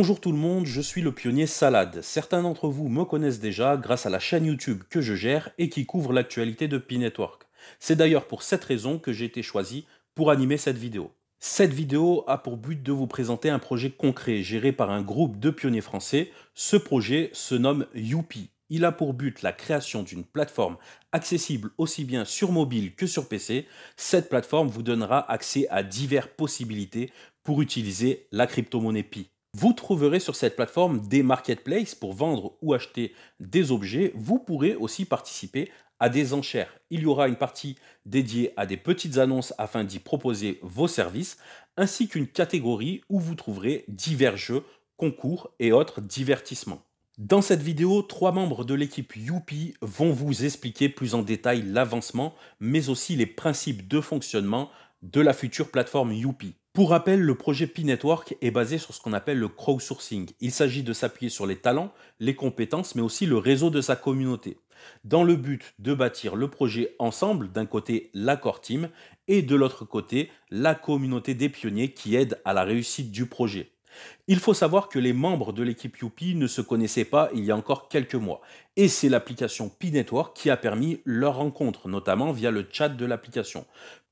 Bonjour tout le monde, je suis le pionnier Salade. Certains d'entre vous me connaissent déjà grâce à la chaîne YouTube que je gère et qui couvre l'actualité de Pi network C'est d'ailleurs pour cette raison que j'ai été choisi pour animer cette vidéo. Cette vidéo a pour but de vous présenter un projet concret géré par un groupe de pionniers français. Ce projet se nomme Youpi. Il a pour but la création d'une plateforme accessible aussi bien sur mobile que sur PC. Cette plateforme vous donnera accès à diverses possibilités pour utiliser la crypto-monnaie Pi. Vous trouverez sur cette plateforme des marketplaces pour vendre ou acheter des objets. Vous pourrez aussi participer à des enchères. Il y aura une partie dédiée à des petites annonces afin d'y proposer vos services, ainsi qu'une catégorie où vous trouverez divers jeux, concours et autres divertissements. Dans cette vidéo, trois membres de l'équipe Youpi vont vous expliquer plus en détail l'avancement, mais aussi les principes de fonctionnement de la future plateforme Youpi. Pour rappel, le projet P-Network est basé sur ce qu'on appelle le crowdsourcing. Il s'agit de s'appuyer sur les talents, les compétences, mais aussi le réseau de sa communauté, dans le but de bâtir le projet ensemble, d'un côté l'accord team, et de l'autre côté la communauté des pionniers qui aide à la réussite du projet. Il faut savoir que les membres de l'équipe Youpi ne se connaissaient pas il y a encore quelques mois, et c'est l'application P-Network qui a permis leur rencontre, notamment via le chat de l'application.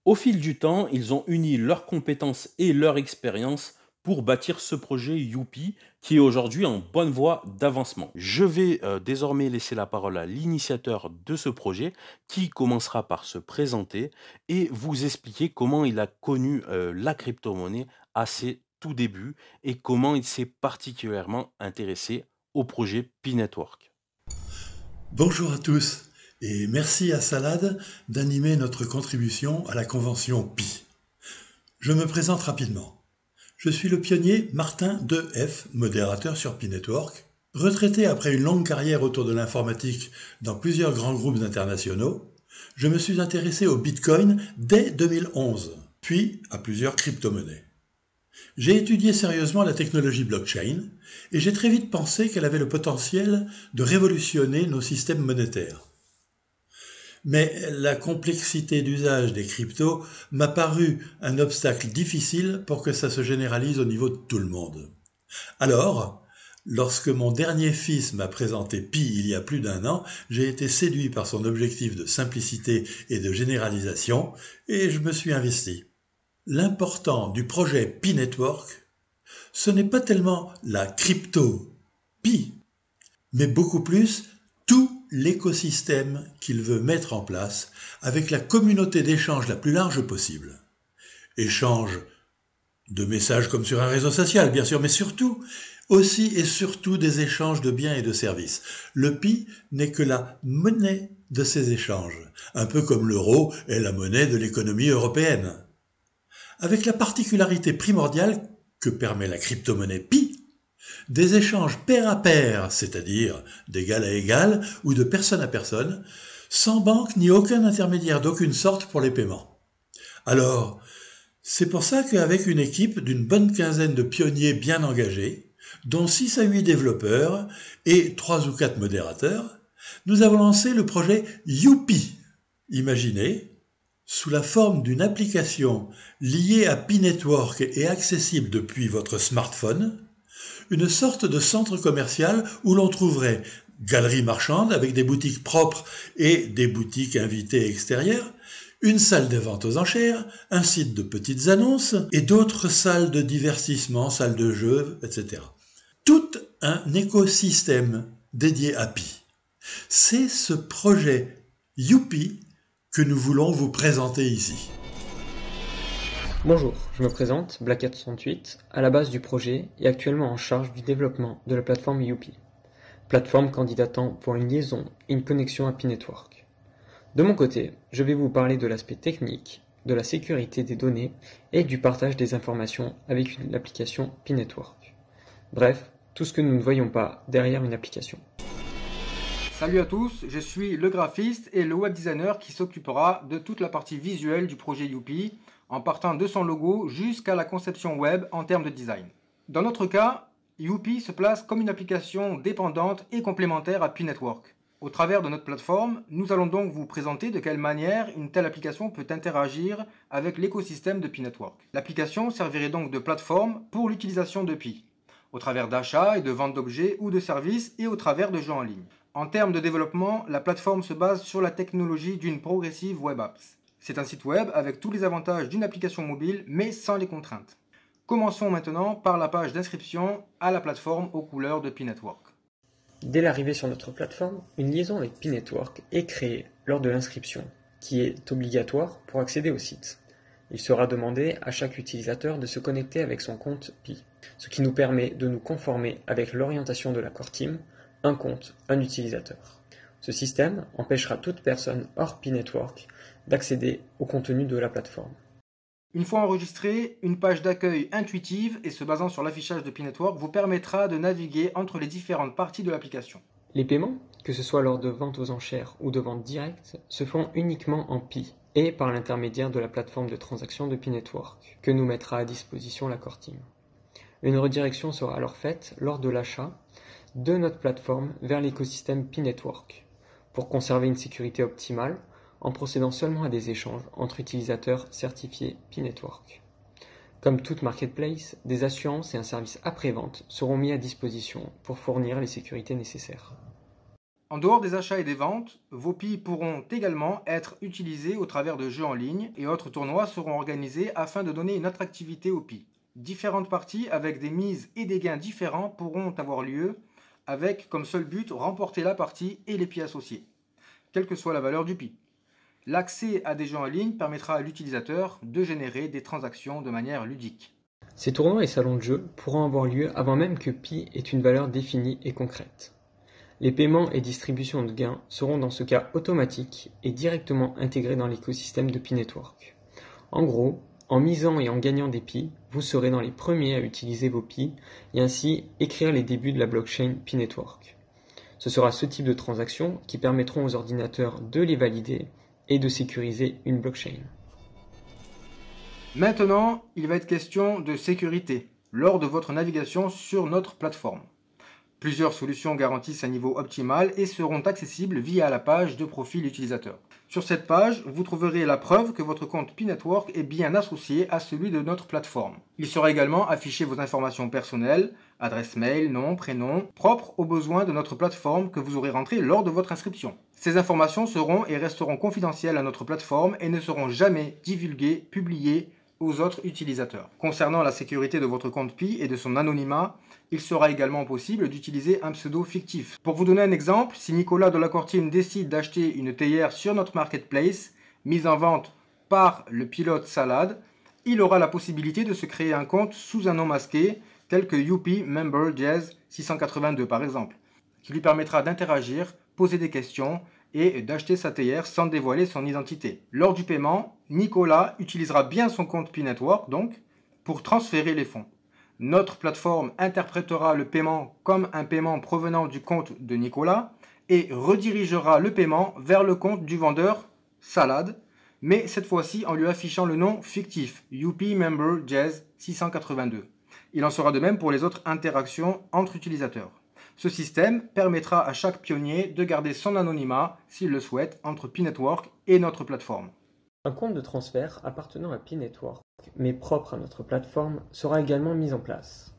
Au fil du temps, ils ont uni leurs compétences et leur expérience pour bâtir ce projet Youpi qui est aujourd'hui en bonne voie d'avancement. Je vais euh, désormais laisser la parole à l'initiateur de ce projet qui commencera par se présenter et vous expliquer comment il a connu euh, la crypto-monnaie à ses tout débuts et comment il s'est particulièrement intéressé au projet P-Network. Bonjour à tous, et merci à Salad d'animer notre contribution à la Convention Pi. Je me présente rapidement. Je suis le pionnier Martin 2F, modérateur sur Pi Network, retraité après une longue carrière autour de l'informatique dans plusieurs grands groupes internationaux. Je me suis intéressé au Bitcoin dès 2011, puis à plusieurs crypto-monnaies. J'ai étudié sérieusement la technologie blockchain et j'ai très vite pensé qu'elle avait le potentiel de révolutionner nos systèmes monétaires mais la complexité d'usage des cryptos m'a paru un obstacle difficile pour que ça se généralise au niveau de tout le monde. Alors, lorsque mon dernier fils m'a présenté Pi il y a plus d'un an, j'ai été séduit par son objectif de simplicité et de généralisation, et je me suis investi. L'important du projet Pi Network, ce n'est pas tellement la crypto Pi, mais beaucoup plus l'écosystème qu'il veut mettre en place avec la communauté d'échange la plus large possible. Échange de messages comme sur un réseau social, bien sûr, mais surtout, aussi et surtout des échanges de biens et de services. Le pi n'est que la monnaie de ces échanges, un peu comme l'euro est la monnaie de l'économie européenne. Avec la particularité primordiale que permet la crypto-monnaie pi, des échanges pair à pair, c'est-à-dire d'égal à égal ou de personne à personne, sans banque ni aucun intermédiaire d'aucune sorte pour les paiements. Alors, c'est pour ça qu'avec une équipe d'une bonne quinzaine de pionniers bien engagés, dont 6 à 8 développeurs et 3 ou 4 modérateurs, nous avons lancé le projet Youpi. Imaginez, sous la forme d'une application liée à Pi Network et accessible depuis votre smartphone, une sorte de centre commercial où l'on trouverait galeries marchandes avec des boutiques propres et des boutiques invitées extérieures, une salle de vente aux enchères, un site de petites annonces et d'autres salles de divertissement, salles de jeux, etc. Tout un écosystème dédié à Pi. C'est ce projet Youpi que nous voulons vous présenter ici. Bonjour, je me présente, Black468, à la base du projet et actuellement en charge du développement de la plateforme Youpi, plateforme candidatant pour une liaison et une connexion API Network. De mon côté, je vais vous parler de l'aspect technique, de la sécurité des données et du partage des informations avec l'application p Network. Bref, tout ce que nous ne voyons pas derrière une application. Salut à tous, je suis le graphiste et le web designer qui s'occupera de toute la partie visuelle du projet Youpi en partant de son logo jusqu'à la conception web en termes de design. Dans notre cas, Youpi se place comme une application dépendante et complémentaire à P-Network. Au travers de notre plateforme, nous allons donc vous présenter de quelle manière une telle application peut interagir avec l'écosystème de P-Network. L'application servirait donc de plateforme pour l'utilisation de Pi, au travers d'achats et de ventes d'objets ou de services et au travers de jeux en ligne. En termes de développement, la plateforme se base sur la technologie d'une progressive web apps. C'est un site web avec tous les avantages d'une application mobile, mais sans les contraintes. Commençons maintenant par la page d'inscription à la plateforme aux couleurs de P-Network. Dès l'arrivée sur notre plateforme, une liaison avec P-Network est créée lors de l'inscription, qui est obligatoire pour accéder au site. Il sera demandé à chaque utilisateur de se connecter avec son compte Pi, ce qui nous permet de nous conformer avec l'orientation de core team, un compte, un utilisateur. Ce système empêchera toute personne hors P-Network d'accéder au contenu de la plateforme. Une fois enregistrée, une page d'accueil intuitive et se basant sur l'affichage de P-Network vous permettra de naviguer entre les différentes parties de l'application. Les paiements, que ce soit lors de ventes aux enchères ou de ventes directes, se font uniquement en Pi et par l'intermédiaire de la plateforme de transaction de P-Network que nous mettra à disposition la Core Team. Une redirection sera alors faite lors de l'achat de notre plateforme vers l'écosystème P-Network pour conserver une sécurité optimale en procédant seulement à des échanges entre utilisateurs certifiés P-Network. Comme toute marketplace, des assurances et un service après-vente seront mis à disposition pour fournir les sécurités nécessaires. En dehors des achats et des ventes, vos PI pourront également être utilisés au travers de jeux en ligne et autres tournois seront organisés afin de donner une attractivité aux PI. Différentes parties avec des mises et des gains différents pourront avoir lieu avec comme seul but remporter la partie et les Pi associés, quelle que soit la valeur du pi. L'accès à des jeux en ligne permettra à l'utilisateur de générer des transactions de manière ludique. Ces tournois et salons de jeu pourront avoir lieu avant même que pi ait une valeur définie et concrète. Les paiements et distributions de gains seront dans ce cas automatiques et directement intégrés dans l'écosystème de Pi Network. En gros, en misant et en gagnant des Pi, vous serez dans les premiers à utiliser vos Pi et ainsi écrire les débuts de la blockchain Pi network Ce sera ce type de transactions qui permettront aux ordinateurs de les valider et de sécuriser une blockchain. Maintenant, il va être question de sécurité lors de votre navigation sur notre plateforme. Plusieurs solutions garantissent un niveau optimal et seront accessibles via la page de profil utilisateur. Sur cette page, vous trouverez la preuve que votre compte Pi network est bien associé à celui de notre plateforme. Il sera également affiché vos informations personnelles, adresse mail, nom, prénom, propres aux besoins de notre plateforme que vous aurez rentré lors de votre inscription. Ces informations seront et resteront confidentielles à notre plateforme et ne seront jamais divulguées, publiées aux autres utilisateurs. Concernant la sécurité de votre compte Pi et de son anonymat, il sera également possible d'utiliser un pseudo fictif. Pour vous donner un exemple, si Nicolas de la Cortine décide d'acheter une théière sur notre marketplace, mise en vente par le pilote Salade, il aura la possibilité de se créer un compte sous un nom masqué, tel que Youpi Member Jazz 682 par exemple, qui lui permettra d'interagir, poser des questions et d'acheter sa théière sans dévoiler son identité. Lors du paiement, Nicolas utilisera bien son compte P-Network donc pour transférer les fonds. Notre plateforme interprétera le paiement comme un paiement provenant du compte de Nicolas et redirigera le paiement vers le compte du vendeur Salade, mais cette fois-ci en lui affichant le nom fictif UP Member Jazz 682. Il en sera de même pour les autres interactions entre utilisateurs. Ce système permettra à chaque pionnier de garder son anonymat, s'il le souhaite, entre P-Network et notre plateforme. Un compte de transfert appartenant à P-Network mais propre à notre plateforme, sera également mise en place.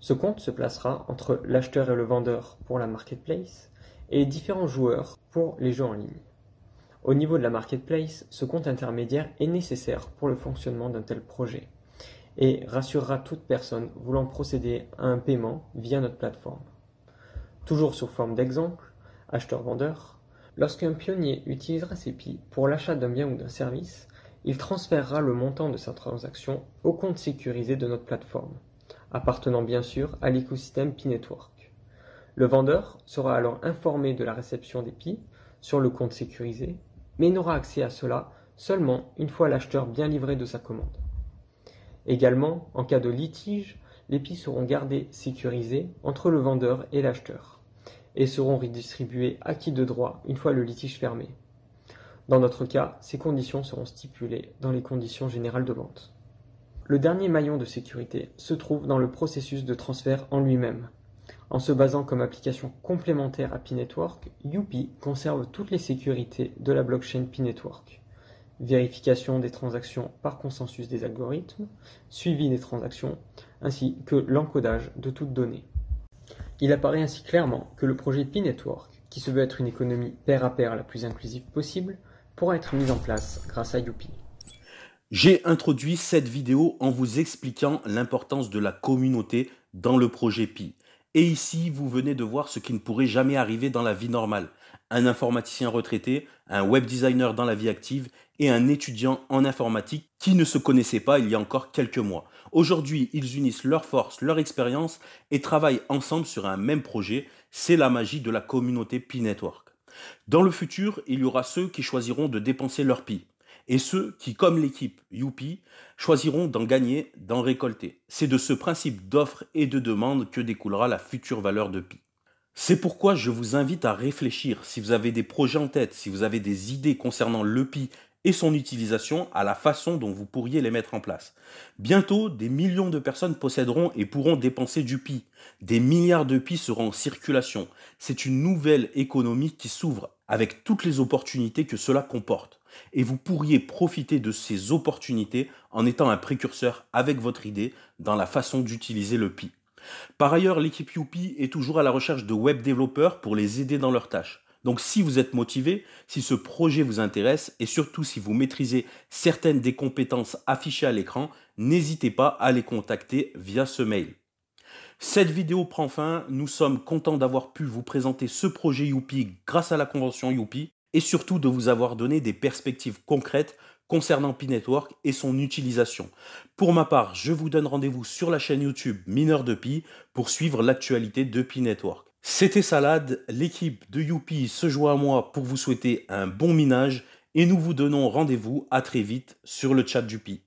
Ce compte se placera entre l'acheteur et le vendeur pour la marketplace et les différents joueurs pour les jeux en ligne. Au niveau de la marketplace, ce compte intermédiaire est nécessaire pour le fonctionnement d'un tel projet et rassurera toute personne voulant procéder à un paiement via notre plateforme. Toujours sous forme d'exemple, acheteur-vendeur, lorsqu'un pionnier utilisera ses PI pour l'achat d'un bien ou d'un service, il transférera le montant de sa transaction au compte sécurisé de notre plateforme, appartenant bien sûr à l'écosystème P-Network. Le vendeur sera alors informé de la réception des PI sur le compte sécurisé, mais n'aura accès à cela seulement une fois l'acheteur bien livré de sa commande. Également, en cas de litige, les PI seront gardés sécurisés entre le vendeur et l'acheteur et seront redistribués à qui de droit une fois le litige fermé. Dans notre cas, ces conditions seront stipulées dans les conditions générales de vente. Le dernier maillon de sécurité se trouve dans le processus de transfert en lui-même. En se basant comme application complémentaire à P-Network, Yupi conserve toutes les sécurités de la blockchain P-Network. Vérification des transactions par consensus des algorithmes, suivi des transactions, ainsi que l'encodage de toutes données. Il apparaît ainsi clairement que le projet P-Network, qui se veut être une économie pair à pair la plus inclusive possible, pour être mise en place grâce à Youpi. J'ai introduit cette vidéo en vous expliquant l'importance de la communauté dans le projet Pi. Et ici, vous venez de voir ce qui ne pourrait jamais arriver dans la vie normale. Un informaticien retraité, un web designer dans la vie active et un étudiant en informatique qui ne se connaissait pas il y a encore quelques mois. Aujourd'hui, ils unissent leurs forces, leur expérience et travaillent ensemble sur un même projet. C'est la magie de la communauté Pi Network. Dans le futur, il y aura ceux qui choisiront de dépenser leur pi, et ceux qui, comme l'équipe Youpi, choisiront d'en gagner, d'en récolter. C'est de ce principe d'offre et de demande que découlera la future valeur de pi. C'est pourquoi je vous invite à réfléchir si vous avez des projets en tête, si vous avez des idées concernant le pi, et son utilisation à la façon dont vous pourriez les mettre en place. Bientôt, des millions de personnes posséderont et pourront dépenser du pi. Des milliards de pi seront en circulation. C'est une nouvelle économie qui s'ouvre avec toutes les opportunités que cela comporte. Et vous pourriez profiter de ces opportunités en étant un précurseur avec votre idée dans la façon d'utiliser le pi. Par ailleurs, l'équipe Youpi est toujours à la recherche de web développeurs pour les aider dans leurs tâches. Donc si vous êtes motivé, si ce projet vous intéresse et surtout si vous maîtrisez certaines des compétences affichées à l'écran, n'hésitez pas à les contacter via ce mail. Cette vidéo prend fin, nous sommes contents d'avoir pu vous présenter ce projet Youpi grâce à la convention Youpi et surtout de vous avoir donné des perspectives concrètes concernant Pi network et son utilisation. Pour ma part, je vous donne rendez-vous sur la chaîne YouTube Mineur de Pi pour suivre l'actualité de Pi-Network. C'était Salade, l'équipe de Youpi se joint à moi pour vous souhaiter un bon minage et nous vous donnons rendez-vous à très vite sur le chat Youpi.